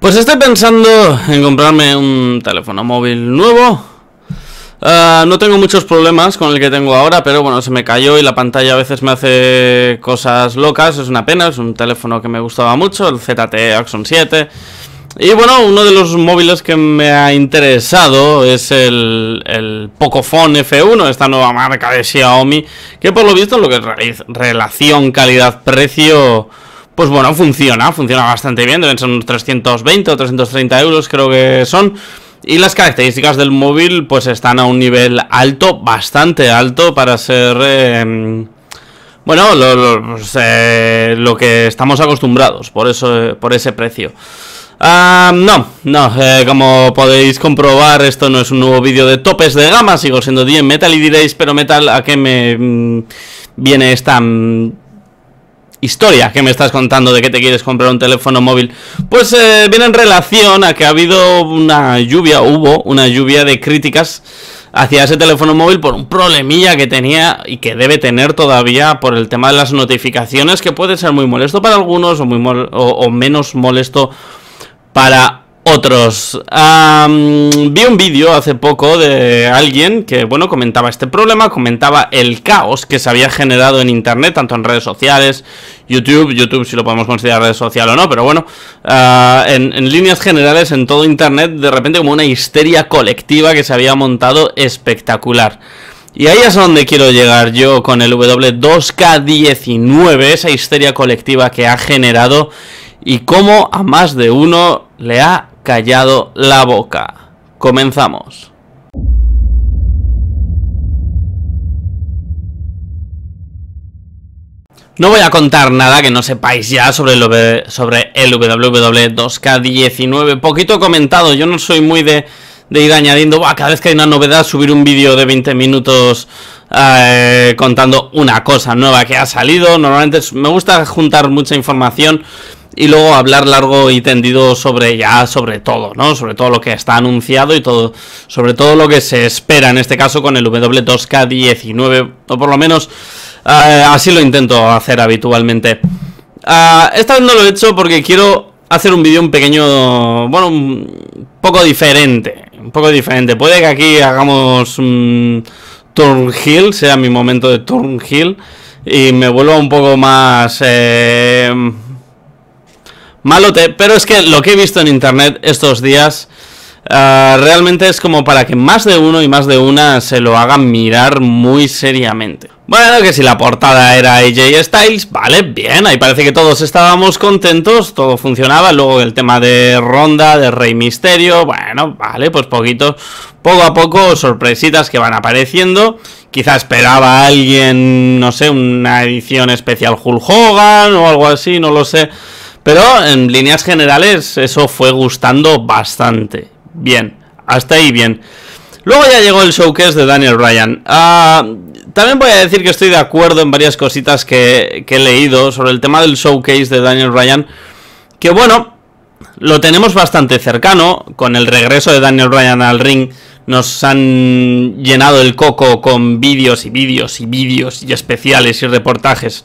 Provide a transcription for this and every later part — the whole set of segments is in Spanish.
Pues estoy pensando en comprarme un teléfono móvil nuevo. Ah, no tengo muchos problemas con el que tengo ahora, pero bueno, se me cayó y la pantalla a veces me hace cosas locas. Es una pena, es un teléfono que me gustaba mucho, el ZTE Axon 7. Y bueno, uno de los móviles que me ha interesado es el, el Pocophone F1, esta nueva marca de Xiaomi, que por lo visto lo que es relación calidad-precio pues bueno, funciona, funciona bastante bien, deben ser unos 320 o 330 euros creo que son. Y las características del móvil pues están a un nivel alto, bastante alto para ser... Em, bueno, pues, eh, lo, que estamos acostumbrados por, eso, por ese precio. Ah, no, no, eh, como podéis comprobar, esto no es un nuevo vídeo de topes de gama, sigo siendo 10 metal y diréis, pero metal, ¿a qué me mm, viene esta... Mm, historia que me estás contando de que te quieres comprar un teléfono móvil, pues eh, viene en relación a que ha habido una lluvia, hubo una lluvia de críticas hacia ese teléfono móvil por un problemilla que tenía y que debe tener todavía por el tema de las notificaciones, que puede ser muy molesto para algunos o, muy o menos molesto para otros. vi un vídeo hace poco de alguien que, bueno, comentaba este problema, comentaba el caos que se había generado en Internet, tanto en redes sociales, YouTube, YouTube si lo podemos considerar red social o no, pero bueno, ah, en, en, líneas generales, en todo Internet, de repente como una histeria colectiva que se había montado espectacular. Y ahí es a donde quiero llegar yo con el W2K19, esa histeria colectiva que ha generado y cómo a más de uno le ha callado la boca. Comenzamos. No voy a contar nada que no sepáis ya sobre el, sobre el WW2K19. E Poquito comentado, yo no soy muy de, ir añadiendo, cada vez que hay una novedad, subir un vídeo de 20 minutos eh, contando una cosa nueva que ha salido. Normalmente me gusta juntar mucha información y luego hablar largo y tendido sobre ya, sobre todo, ¿no? Sobre todo lo que está anunciado y todo, sobre todo lo que se espera en este caso con el W2K19, o por lo menos eh, así lo intento hacer habitualmente. Eh, esta vez no lo he hecho porque quiero hacer un vídeo un pequeño, bueno, un poco diferente, un poco diferente. Puede que aquí hagamos mm, Turn Hill Turnhill, sea mi momento de Turnhill, y me vuelva un poco más... Eh, malote, pero es que lo que he visto en internet estos días ah, realmente es como para que más de uno y más de una se lo hagan mirar muy seriamente. Bueno, que si la portada era AJ Styles, vale, bien, ahí parece que todos estábamos contentos, todo funcionaba, luego el tema de Ronda, de Rey Misterio, bueno, vale, pues poquito, poco a poco, sorpresitas que van apareciendo, quizá esperaba alguien, no sé, una edición especial Hulk Hogan o algo así, no lo sé... Pero en líneas generales eso fue gustando bastante. Bien, hasta ahí bien. Luego ya llegó el showcase de Daniel Ryan. Ah, también voy a decir que estoy de acuerdo en varias cositas que, he leído sobre el tema del showcase de Daniel Ryan. Que bueno, lo tenemos bastante cercano. Con el regreso de Daniel Ryan al ring, nos han llenado el coco con vídeos y vídeos y vídeos y especiales y reportajes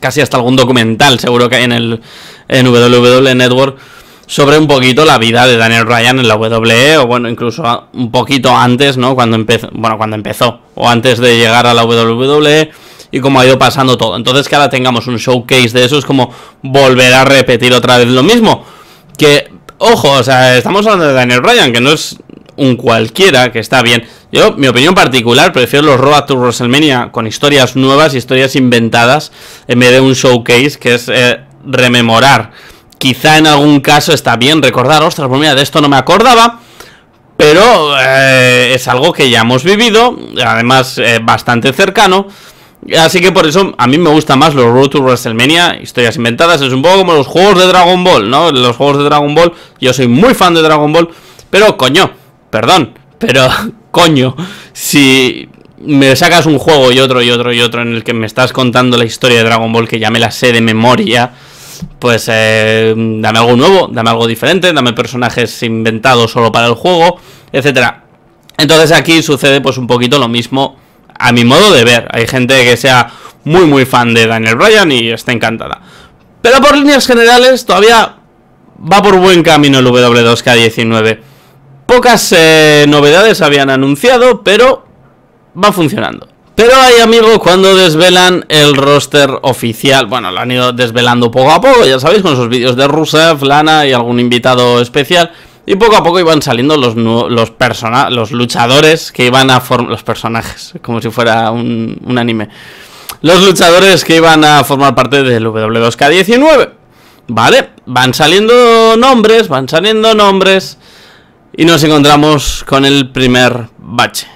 casi hasta algún documental, seguro que hay en el en WWE Network, sobre un poquito la vida de Daniel Ryan en la WWE, o bueno, incluso un poquito antes, ¿no? Cuando empezó, bueno, cuando empezó, o antes de llegar a la WWE, y cómo ha ido pasando todo. Entonces que ahora tengamos un showcase de eso es como volver a repetir otra vez lo mismo. Que, ojo, o sea, estamos hablando de Daniel Ryan, que no es un cualquiera, que está bien. Yo, mi opinión particular, prefiero los Road to WrestleMania con historias nuevas, y historias inventadas, en vez de un showcase que es eh, rememorar. Quizá en algún caso está bien recordar, ostras, pues mira, de esto no me acordaba. Pero eh, es algo que ya hemos vivido, además eh, bastante cercano. Así que por eso a mí me gusta más los Road to WrestleMania, historias inventadas, es un poco como los juegos de Dragon Ball, ¿no? Los juegos de Dragon Ball, yo soy muy fan de Dragon Ball, pero coño, Perdón, pero coño, si me sacas un juego y otro y otro y otro en el que me estás contando la historia de Dragon Ball que ya me la sé de memoria, pues eh, dame algo nuevo, dame algo diferente, dame personajes inventados solo para el juego, etcétera. Entonces aquí sucede pues un poquito lo mismo a mi modo de ver. Hay gente que sea muy muy fan de Daniel Bryan y está encantada. Pero por líneas generales todavía va por buen camino el W2K19. Pocas eh, novedades habían anunciado, pero va funcionando. Pero hay amigos cuando desvelan el roster oficial, bueno, lo han ido desvelando poco a poco, ya sabéis, con esos vídeos de Rusev, Lana y algún invitado especial. Y poco a poco iban saliendo los, los, los luchadores que iban a formar... Los personajes, como si fuera un, un, anime. Los luchadores que iban a formar parte del W2K19. ¿Vale? Van saliendo nombres, van saliendo nombres y nos encontramos con el primer bache.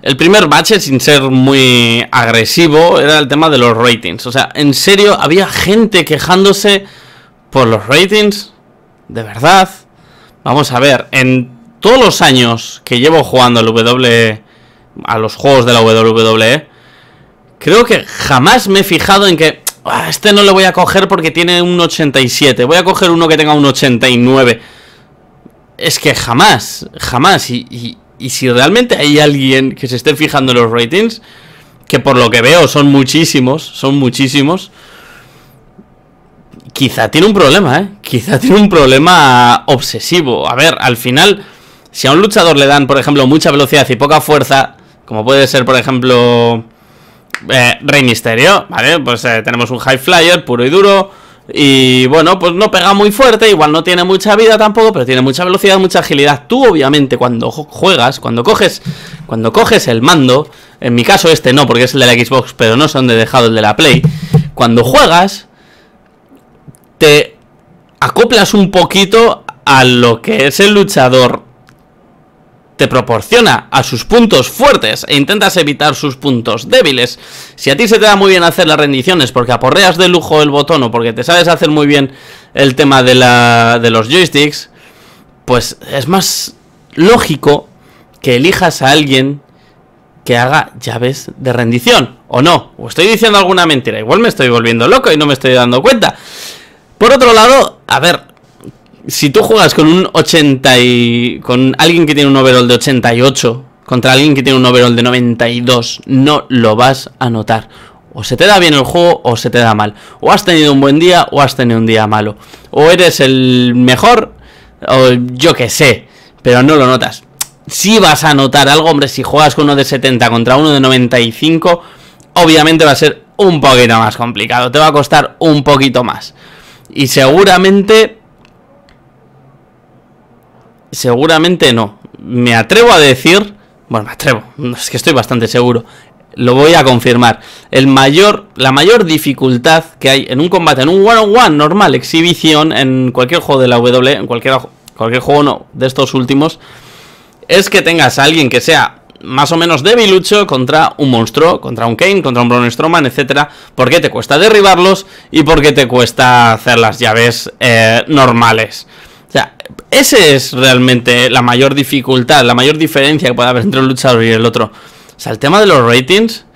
El primer bache, sin ser muy agresivo, era el tema de los ratings. O sea, en serio, había gente quejándose por los ratings. De verdad. Vamos a ver, en todos los años que llevo jugando al W a los juegos de la WWE, creo que jamás me he fijado en que ah, este no le voy a coger porque tiene un 87, voy a coger uno que tenga un 89 es que jamás, jamás. Y, si realmente hay alguien que se esté fijando en los ratings, que por lo que veo son muchísimos, son muchísimos, quizá tiene un problema, ¿eh? Quizá tiene un problema obsesivo. A ver, al final, si a un luchador le dan, por ejemplo, mucha velocidad y poca fuerza, como puede ser, por ejemplo, eh, Rey Misterio, ¿vale? Pues eh, tenemos un high flyer puro y duro y bueno, pues no pega muy fuerte, igual no tiene mucha vida tampoco, pero tiene mucha velocidad, mucha agilidad. Tú obviamente cuando juegas, cuando coges, cuando coges el mando, en mi caso este no, porque es el de la Xbox, pero no sé dónde he dejado el de la Play. Cuando juegas te acoplas un poquito a lo que es el luchador te proporciona a sus puntos fuertes e intentas evitar sus puntos débiles. Si a ti se te da muy bien hacer las rendiciones porque aporreas de lujo el botón o porque te sabes hacer muy bien el tema de, la, de los joysticks, pues es más lógico que elijas a alguien que haga llaves de rendición. ¿O no? ¿O estoy diciendo alguna mentira? Igual me estoy volviendo loco y no me estoy dando cuenta. Por otro lado, a ver, si tú juegas con un 80 y, con alguien que tiene un overall de 88 contra alguien que tiene un overall de 92, no lo vas a notar. O se te da bien el juego o se te da mal. O has tenido un buen día o has tenido un día malo. O eres el mejor o yo qué sé, pero no lo notas. Si vas a notar algo, hombre, si juegas con uno de 70 contra uno de 95, obviamente va a ser un poquito más complicado, te va a costar un poquito más. Y seguramente seguramente no. Me atrevo a decir, bueno, me atrevo, es que estoy bastante seguro, lo voy a confirmar. El mayor, la mayor dificultad que hay en un combate, en un one-on-one normal, exhibición, en cualquier juego de la W, en cualquier, cualquier juego no, de estos últimos, es que tengas a alguien que sea más o menos debilucho contra un monstruo, contra un Kane, contra un Braun Strowman, etcétera, porque te cuesta derribarlos y porque te cuesta hacer las llaves eh, normales. O sea, esa es realmente la mayor dificultad, la mayor diferencia que puede haber entre un luchador y el otro. O sea, el tema de los ratings,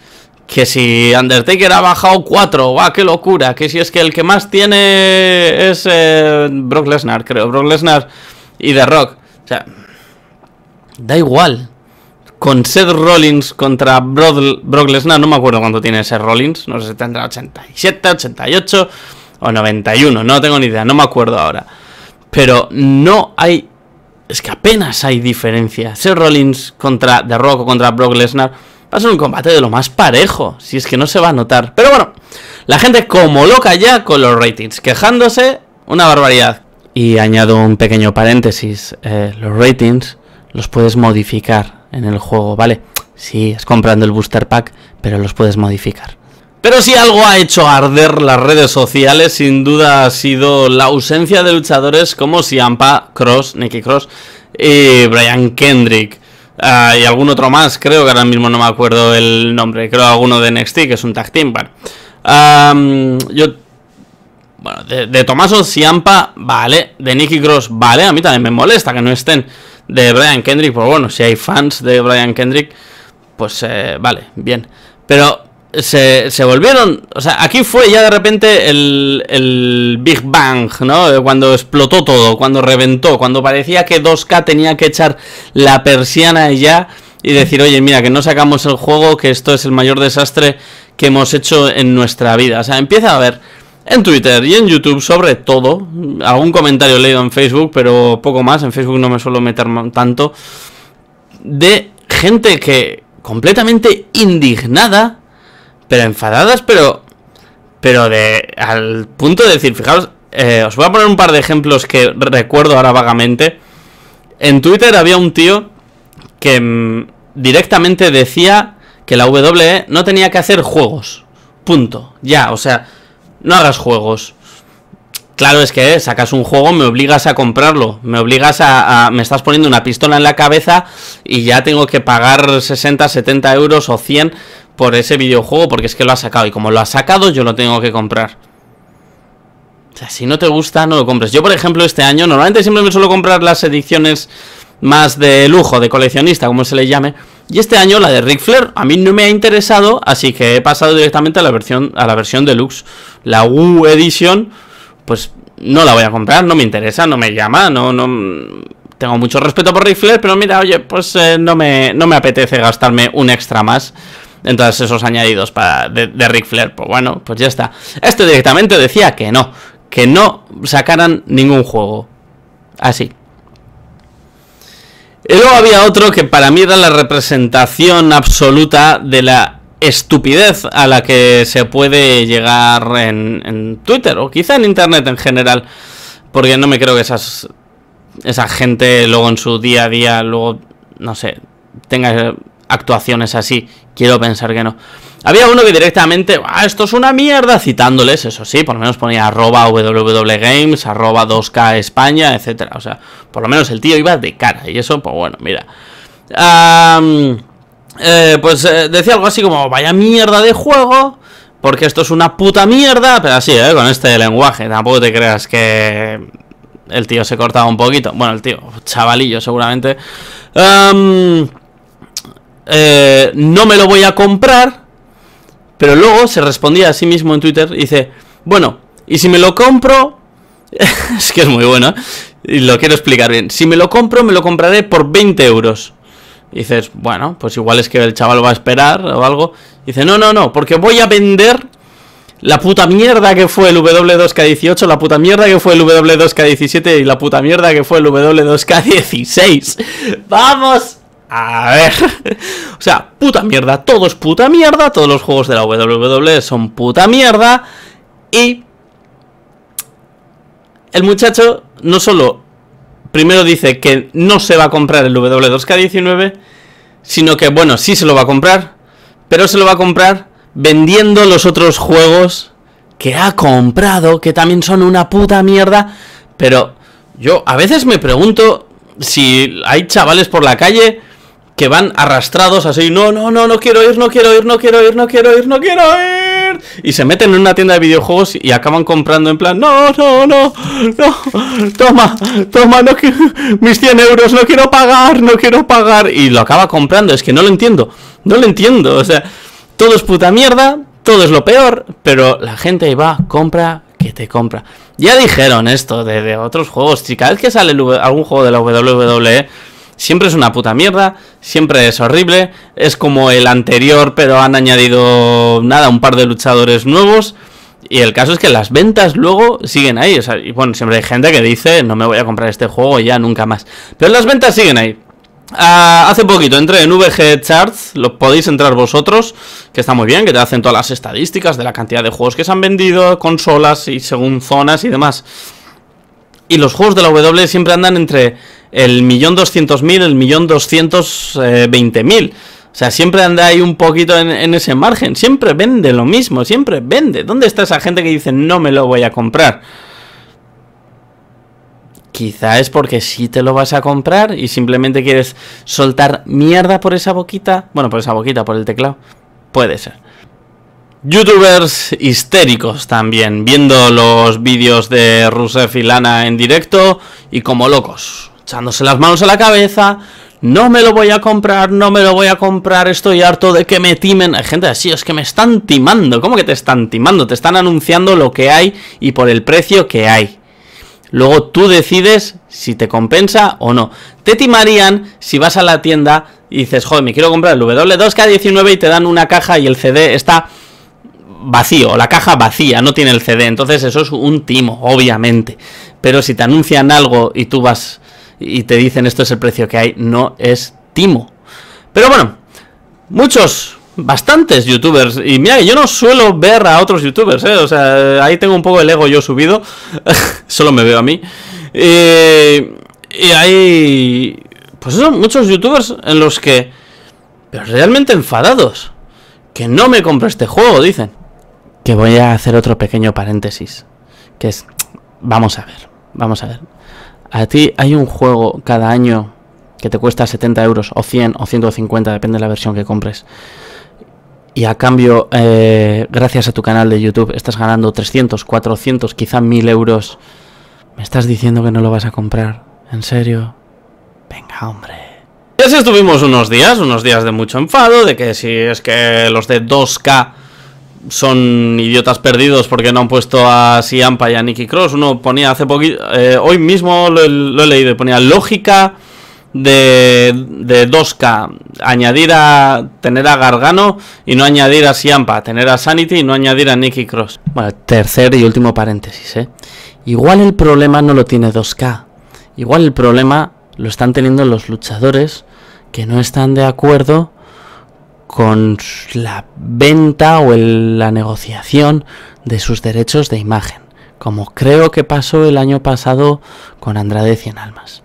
que si Undertaker ha bajado 4, va, qué locura. Que si es que el que más tiene es eh, Brock Lesnar, creo. Brock Lesnar y The Rock. O sea, da igual. Con Seth Rollins contra Brock, Brock Lesnar, no me acuerdo cuánto tiene Seth Rollins. No sé si tendrá 87, 88 o 91, no tengo ni idea, no me acuerdo ahora. Pero no hay. Es que apenas hay diferencia. ser Rollins contra The Rock o contra Brock Lesnar va a ser un combate de lo más parejo. Si es que no se va a notar. Pero bueno, la gente como loca ya con los ratings. Quejándose, una barbaridad. Y añado un pequeño paréntesis. Eh, los ratings los puedes modificar en el juego, ¿vale? Sí, es comprando el booster pack, pero los puedes modificar. Pero si algo ha hecho arder las redes sociales, sin duda ha sido la ausencia de luchadores como Siampa, Cross, Nicky Cross y Brian Kendrick. Ah, y algún otro más, creo que ahora mismo no me acuerdo el nombre, creo alguno de NXT, que es un tag team. yo... Bueno, de, de Tomaso Siampa vale, de Nicky Cross, vale, a mí también me molesta que no estén de Brian Kendrick, por pues bueno, si hay fans de Brian Kendrick, pues eh, vale, bien. Pero se, volvieron. O sea, aquí fue ya de repente el, el, Big Bang, ¿no? Cuando explotó todo, cuando reventó, cuando parecía que 2K tenía que echar la persiana y ya y decir, oye, mira, que no sacamos el juego, que esto es el mayor desastre que hemos hecho en nuestra vida. O sea, empieza a haber en Twitter y en YouTube sobre todo, algún comentario leído en Facebook, pero poco más, en Facebook no me suelo meter tanto, de gente que completamente indignada pero enfadadas, pero. Pero de. Al punto de decir, fijaos, eh, os voy a poner un par de ejemplos que recuerdo ahora vagamente. En Twitter había un tío que mm, directamente decía que la WWE no tenía que hacer juegos. Punto. Ya, o sea, no hagas juegos. Claro, es que sacas un juego, me obligas a comprarlo, me obligas a, a, Me estás poniendo una pistola en la cabeza y ya tengo que pagar 60, 70 euros o 100 por ese videojuego porque es que lo ha sacado. Y como lo ha sacado, yo lo tengo que comprar. O sea, si no te gusta, no lo compres. Yo, por ejemplo, este año, normalmente siempre me suelo comprar las ediciones más de lujo, de coleccionista, como se le llame. Y este año la de Ric Flair a mí no me ha interesado, así que he pasado directamente a la versión, a la versión deluxe. La U Edition, pues no la voy a comprar, no me interesa, no me llama, no, no tengo mucho respeto por Ric Flair, pero mira, oye, pues eh, no, me, no me apetece gastarme un extra más. Entonces esos añadidos para de, Ric Flair, pues bueno, pues ya está. Este directamente decía que no, que no sacaran ningún juego. Así. Y luego había otro que para mí era la representación absoluta de la estupidez a la que se puede llegar en, en Twitter o quizá en Internet en general. Porque no me creo que esas, esa gente luego en su día a día, luego, no sé, tenga actuaciones así. Quiero pensar que no. Había uno que directamente, ah, esto es una mierda, citándoles, eso sí, por lo menos ponía arroba www.games arroba 2k España, etcétera. O sea, por lo menos el tío iba de cara y eso, pues bueno, mira. Eh, pues eh, decía algo así como, vaya mierda de juego, porque esto es una puta mierda, pero así, ¿eh? Con este lenguaje, tampoco te creas que el tío se cortaba un poquito. Bueno, el tío, chavalillo seguramente. Eh, no me lo voy a comprar, pero luego se respondía a sí mismo en Twitter y dice, bueno, y si me lo compro, es que es muy bueno, y lo quiero explicar bien, si me lo compro, me lo compraré por 20 euros. dices, bueno, pues igual es que el chaval va a esperar o algo. dice, no, no, no, porque voy a vender la puta mierda que fue el W2K18, la puta mierda que fue el W2K17 y la puta mierda que fue el W2K16. ¡Vamos! A ver. o sea, puta mierda. Todo es puta mierda. Todos los juegos de la WWE son puta mierda. Y... El muchacho no solo primero dice que no se va a comprar el W2K19, sino que, bueno, sí se lo va a comprar, pero se lo va a comprar vendiendo los otros juegos que ha comprado, que también son una puta mierda, pero yo a veces me pregunto si hay chavales por la calle que van arrastrados así, no, no, no, no quiero ir, no quiero ir, no quiero ir, no quiero ir, no quiero ir. Y se meten en una tienda de videojuegos y acaban comprando en plan, no, no, no, no, toma, toma, no mis 100 euros, no quiero pagar, no quiero pagar. Y lo acaba comprando, es que no lo entiendo, no lo entiendo, o sea, todo es puta mierda, todo es lo peor, pero la gente va, compra, que te compra. Ya dijeron esto de, otros juegos, si es que sale algún juego de la WWE siempre es una puta mierda, siempre es horrible, es como el anterior, pero han añadido nada, un par de luchadores nuevos. Y el caso es que las ventas luego siguen ahí. y bueno, siempre hay gente que dice, no me voy a comprar este juego ya nunca más. Pero las ventas siguen ahí. Ah, hace poquito entré en VG Charts, lo podéis entrar vosotros, que está muy bien, que te hacen todas las estadísticas de la cantidad de juegos que se han vendido, consolas y según zonas y demás. Y los juegos de la W siempre andan entre el millón doscientos mil, el millón doscientos eh, veinte mil. O sea, siempre anda ahí un poquito en, ese margen. Siempre vende lo mismo, siempre vende. ¿Dónde está esa gente que dice no me lo voy a comprar? Quizá es porque si te lo vas a comprar y simplemente quieres soltar mierda por esa boquita. Bueno, por esa boquita, por el teclado. Puede ser. Youtubers histéricos también, viendo los vídeos de Rusev y Lana en directo y como locos, echándose las manos a la cabeza, no me lo voy a comprar, no me lo voy a comprar, estoy harto de que me timen. Hay gente así, es que me están timando, ¿cómo que te están timando? Te están anunciando lo que hay y por el precio que hay. Luego tú decides si te compensa o no. Te timarían si vas a la tienda y dices, joder, me quiero comprar el W2K19 y te dan una caja y el CD está vacío, la caja vacía, no tiene el CD, entonces eso es un timo, obviamente. Pero si te anuncian algo y tú vas y te dicen esto es el precio que hay, no es timo. Pero bueno, muchos, bastantes youtubers, y mira, yo no suelo ver a otros youtubers, ¿eh? o sea, ahí tengo un poco el ego yo subido, solo me veo a mí. y hay, pues son muchos youtubers en los que, pero realmente enfadados, que no me compro este juego, dicen que voy a hacer otro pequeño paréntesis, que es, vamos a ver, vamos a ver. A ti hay un juego cada año que te cuesta 70 euros o 100 o 150, depende de la versión que compres. Y a cambio, eh, gracias a tu canal de YouTube, estás ganando 300, 400, quizá 1000 euros. Me estás diciendo que no lo vas a comprar. ¿En serio? Venga, hombre. Ya así estuvimos unos días, unos días de mucho enfado, de que si es que los de 2K son idiotas perdidos porque no han puesto a Siampa y a Nicky Cross. Uno ponía hace poquito, eh, hoy mismo lo, he leído, ponía lógica de, de 2K, añadir a tener a Gargano y no añadir a Siampa, tener a Sanity y no añadir a Nicky Cross. Bueno, tercer y último paréntesis, ¿eh? Igual el problema no lo tiene 2K, igual el problema lo están teniendo los luchadores que no están de acuerdo con la venta o la negociación de sus derechos de imagen, como creo que pasó el año pasado con Andrade Cien Almas.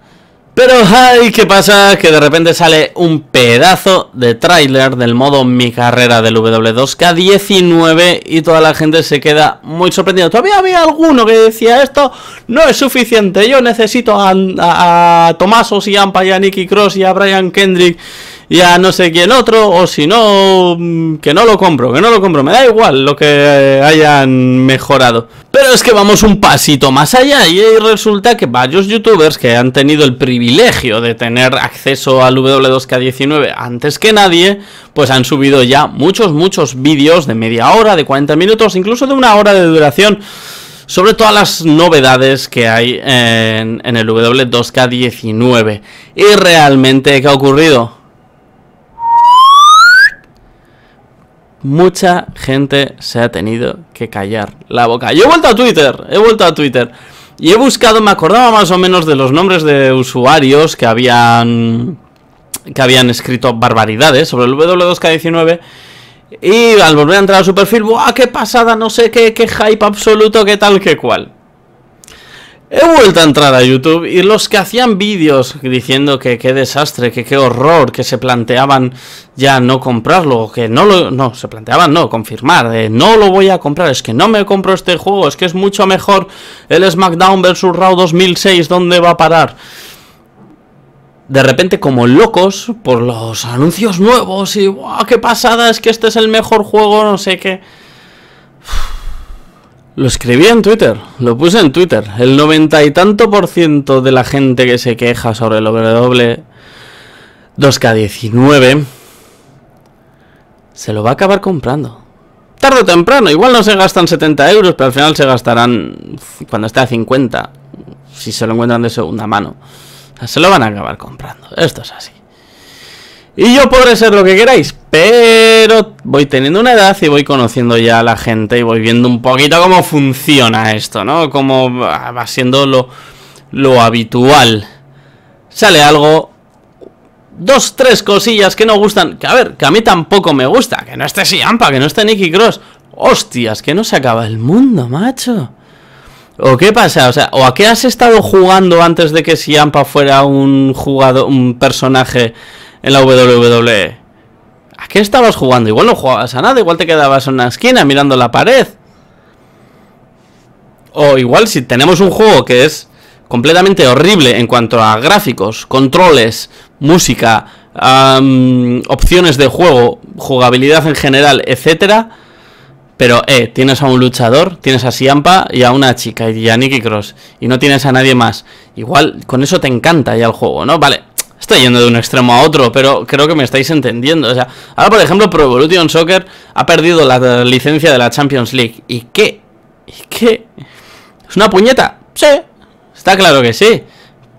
Pero, ay, ¿qué pasa? Que de repente sale un pedazo de tráiler del modo Mi Carrera del W2K19 y toda la gente se queda muy sorprendida. Todavía había alguno que decía esto no es suficiente, yo necesito a, a, a y a Nicky Cross y a Brian Kendrick y no sé quién otro, o si no, mm, que no lo compro, que no lo compro, me da igual lo que eh, hayan mejorado. Pero es que vamos un pasito más allá y resulta que varios youtubers que han tenido el privilegio de tener acceso al W2K19 antes que nadie, pues han subido ya muchos, muchos vídeos de media hora, de 40 minutos, incluso de una hora de duración sobre todas las novedades que hay en, en el W2K19. ¿Y realmente qué ha ocurrido? mucha gente se ha tenido que callar la boca. Yo he vuelto a Twitter, he vuelto a Twitter. Y he buscado, me acordaba más o menos de los nombres de usuarios que habían que habían escrito barbaridades sobre el W2K19 y al volver a entrar a su perfil, ¡buah, qué pasada! No sé qué, qué hype absoluto, qué tal, qué cual. He vuelto a entrar a YouTube y los que hacían vídeos diciendo que qué desastre, que qué horror, que se planteaban ya no comprarlo, que no lo... No, se planteaban no, confirmar, no lo voy a comprar, es que no me compro este juego, es que es mucho mejor el SmackDown vs. Raw 2006, ¿dónde va a parar? de repente como locos por los anuncios nuevos y ¡guau, qué pasada! Es que este es el mejor juego, no sé qué. Lo escribí en Twitter, lo puse en Twitter. El noventa y tanto por ciento de la gente que se queja sobre el W 2K19 se lo va a acabar comprando. Tarde o temprano, igual no se gastan 70 euros, pero al final se gastarán cuando esté a 50, si se lo encuentran de segunda mano. Se lo van a acabar comprando, esto es así. Y yo podré ser lo que queráis, pero voy teniendo una edad y voy conociendo ya a la gente y voy viendo un poquito cómo funciona esto, ¿no? Cómo va siendo lo, habitual. Sale algo, dos, tres cosillas que no gustan. Que a ver, que a mí tampoco me gusta. Que no esté Siampa, que no esté Nicky Cross. Hostias, que no se acaba el mundo, macho. ¿O qué pasa? O sea, ¿o a qué has estado jugando antes de que Siampa fuera un jugador, un personaje en la WWE? ¿A qué estabas jugando? Igual no jugabas a nada, igual te quedabas en una esquina mirando la pared. O igual si tenemos un juego que es completamente horrible en cuanto a gráficos, controles, música, opciones de juego, jugabilidad en general, etcétera. Pero, eh, tienes a un luchador, tienes a Siampa y a una chica y a Nikki Cross. Y no tienes a nadie más. Igual con eso te encanta ya el juego, ¿no? Vale, estoy yendo de un extremo a otro, pero creo que me estáis entendiendo. O sea, ahora por ejemplo Pro Evolution Soccer ha perdido la licencia de la Champions League. ¿Y qué? ¿Y qué? ¿Es una puñeta? Sí, está claro que sí.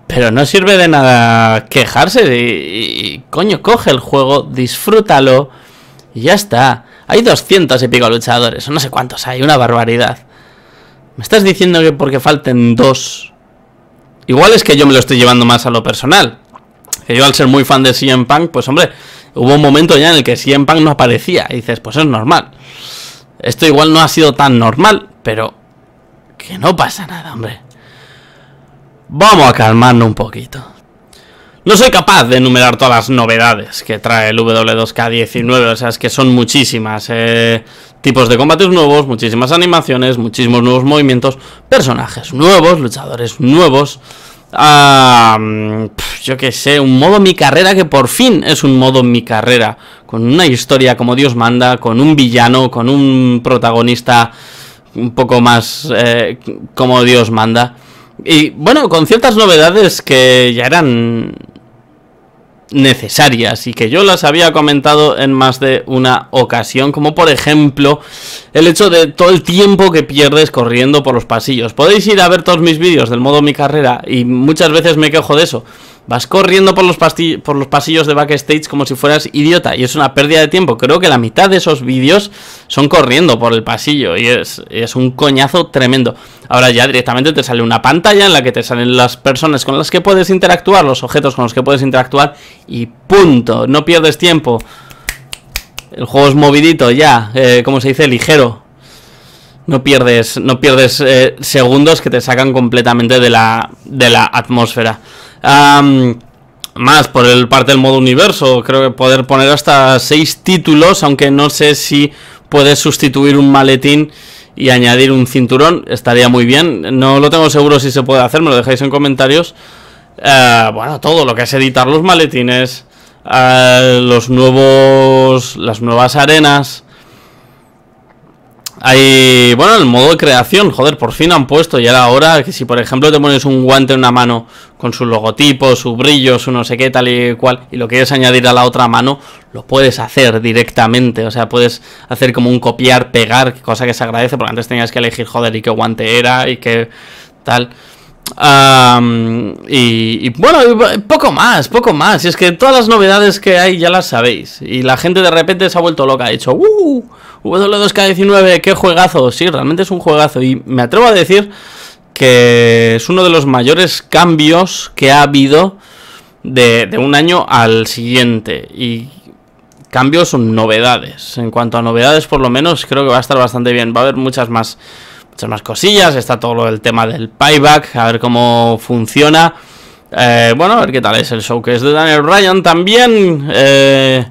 Pero no sirve de nada quejarse. De, y, coño, coge el juego, disfrútalo y ya está. Hay 200 y pico luchadores, no sé cuántos hay, una barbaridad. ¿Me estás diciendo que porque falten dos? Igual es que yo me lo estoy llevando más a lo personal que yo al ser muy fan de CM Punk, pues hombre, hubo un momento ya en el que CM Punk no aparecía. Y dices, pues es normal. Esto igual no ha sido tan normal, pero que no pasa nada, hombre. Vamos a calmarnos un poquito. No soy capaz de enumerar todas las novedades que trae el W2K19, o sea, es que son muchísimas. Eh, tipos de combates nuevos, muchísimas animaciones, muchísimos nuevos movimientos, personajes nuevos, luchadores nuevos. Ah, mm, yo qué sé, un modo mi carrera que por fin es un modo mi carrera, con una historia como Dios manda, con un villano, con un protagonista un poco más eh, como Dios manda. Y bueno, con ciertas novedades que ya eran necesarias y que yo las había comentado en más de una ocasión, como por ejemplo el hecho de todo el tiempo que pierdes corriendo por los pasillos. Podéis ir a ver todos mis vídeos del modo mi carrera y muchas veces me quejo de eso, Vas corriendo por los, por los pasillos de backstage como si fueras idiota y es una pérdida de tiempo. Creo que la mitad de esos vídeos son corriendo por el pasillo y es, un coñazo tremendo. Ahora ya directamente te sale una pantalla en la que te salen las personas con las que puedes interactuar, los objetos con los que puedes interactuar y punto. No pierdes tiempo. El juego es movidito ya, eh, como se dice, ligero. No pierdes, no pierdes eh, segundos que te sacan completamente de la, de la atmósfera. más por el parte del modo universo, creo que poder poner hasta seis títulos, aunque no sé si puedes sustituir un maletín y añadir un cinturón, estaría muy bien. No lo tengo seguro si se puede hacer, me lo dejáis en comentarios. Eh, bueno, todo lo que es editar los maletines, eh, los nuevos, las nuevas arenas, bueno, el modo de creación, joder, por fin han puesto y ahora, hora que si por ejemplo te pones un guante en una mano con su logotipo, su brillo, su no sé qué tal y cual y lo quieres añadir a la otra mano, lo puedes hacer directamente, o sea, puedes hacer como un copiar, pegar, cosa que se agradece porque antes tenías que elegir, joder, y qué guante era y qué tal. y, y, bueno, poco más, poco más. Y es que todas las novedades que hay ya las sabéis. Y la gente de repente se ha vuelto loca, ha hecho, ¡uh! W2K19, qué juegazo. Sí, realmente es un juegazo. Y me atrevo a decir que es uno de los mayores cambios que ha habido de, un año al siguiente. Y cambios son novedades. En cuanto a novedades, por lo menos, creo que va a estar bastante bien. Va a haber muchas más, más cosillas. Está todo el tema del payback, a ver cómo funciona. Eh, bueno, a ver qué tal es el show que es de Daniel Ryan también. Eh,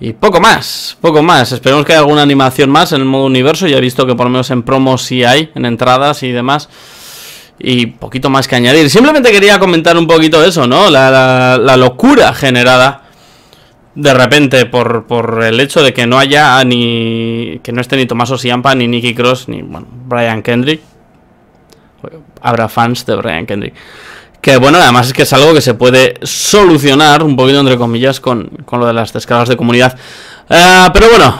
y poco más, poco más. Esperemos que haya alguna animación más en el modo universo. Ya he visto que por lo menos en promos sí hay, en entradas y demás. Y poquito más que añadir. Simplemente quería comentar un poquito eso, ¿no? La, locura generada de repente por, el hecho de que no haya ni. que no esté ni Tomás Siampa, ni Nicky Cross, ni, bueno, Brian Kendrick. Habrá fans de Brian Kendrick. Que bueno, además es que es algo que se puede solucionar un poquito entre comillas con, lo de las descargas de comunidad. Ah, pero bueno,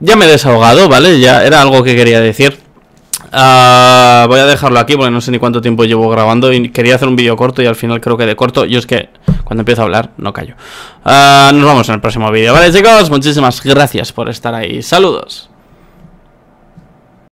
ya me he desahogado, ¿vale? Ya era algo que quería decir. Ah, voy a dejarlo aquí porque no sé ni cuánto tiempo llevo grabando y quería hacer un vídeo corto y al final creo que de corto. Y es que cuando empiezo a hablar no callo. Ah, nos vemos en el próximo vídeo, ¿vale chicos? Muchísimas gracias por estar ahí. Saludos.